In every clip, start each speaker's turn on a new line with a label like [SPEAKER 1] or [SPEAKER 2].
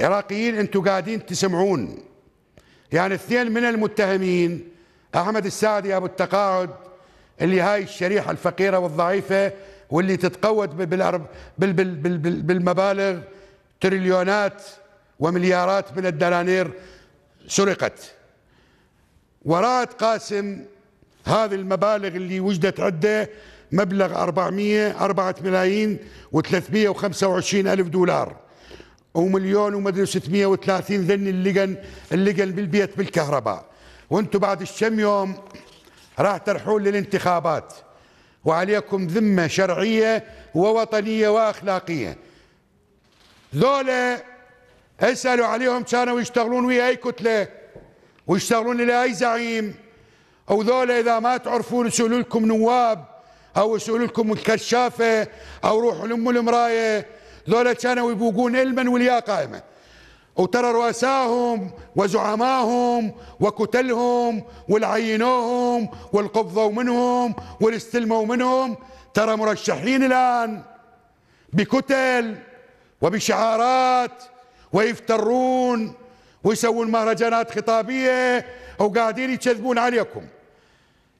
[SPEAKER 1] عراقيين انتم قاعدين تسمعون يعني اثنين من المتهمين احمد السعدي ابو التقاعد اللي هاي الشريحه الفقيره والضعيفه واللي تتقود بالأرب... بال... بال... بال... بال... بالمبالغ تريليونات ومليارات من الدنانير سرقت وراد قاسم هذه المبالغ اللي وجدت عنده مبلغ 400 4 ملايين و325 ألف دولار ومليون ومدري 630 ذن اللقن اللقن بالبيت بالكهرباء وانتم بعد الشم يوم راح ترحون للانتخابات وعليكم ذمة شرعية ووطنية وأخلاقية ذولا اسألوا عليهم كانوا يشتغلون ويا أي كتلة ويشتغلون إلى أي زعيم أو ذولا إذا ما تعرفون سؤلوا لكم نواب أو سؤلوا لكم الكشافة أو روحوا لأم المراية ذولا كانوا يبوقون علما واليا قائمه وترى رؤساهم وزعماهم وكتلهم والعينوهم والقبضوا منهم والاستلموا منهم ترى مرشحين الآن بكتل وبشعارات ويفترون ويسوون مهرجانات خطابية وقاعدين يكذبون عليكم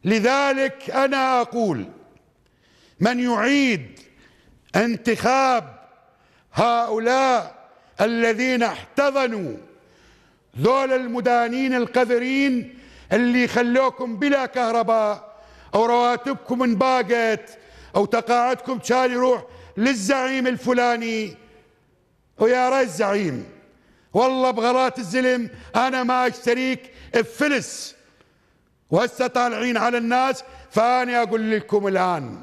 [SPEAKER 1] لذلك أنا أقول من يعيد انتخاب هؤلاء الذين احتضنوا ذول المدانين القذرين اللي خلوكم بلا كهرباء او رواتبكم انباقت او تقاعدكم كان يروح للزعيم الفلاني ويا راي الزعيم والله بغلات الزلم انا ما اشتريك بفلس وهسه طالعين على الناس فاني اقول لكم الان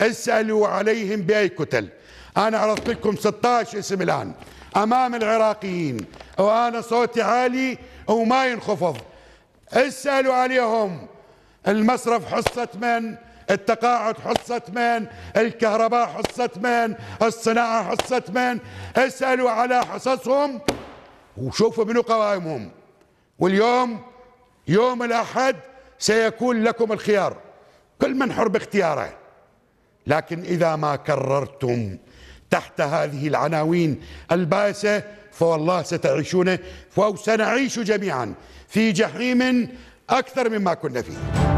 [SPEAKER 1] اسألوا عليهم بأي كتل أنا عرضت لكم 16 اسم الآن أمام العراقيين وأنا صوتي عالي وما ينخفض اسألوا عليهم المصرف حصة من التقاعد حصة من الكهرباء حصة من الصناعة حصة من اسألوا على حصصهم وشوفوا منو قوائمهم واليوم يوم الأحد سيكون لكم الخيار كل من حر باختياره لكن إذا ما كررتم تحت هذه العناوين البائسة فوالله ستعيشون أو سنعيش جميعا في جحيم أكثر مما كنا فيه